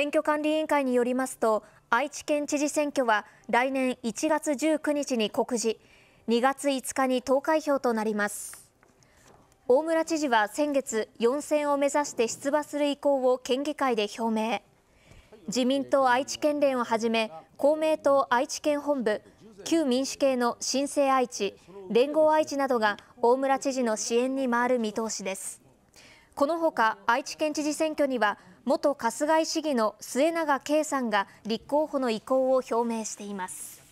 選挙管理委員会によりますと愛知県知事選挙は来年1月19日に告示2月5日に投開票となります大村知事は先月4選を目指して出馬する意向を県議会で表明自民党愛知県連をはじめ公明党愛知県本部旧民主系の新生愛知連合愛知などが大村知事の支援に回る見通しですこのほか愛知県知事選挙には元春日井市議の末永圭さんが立候補の意向を表明しています。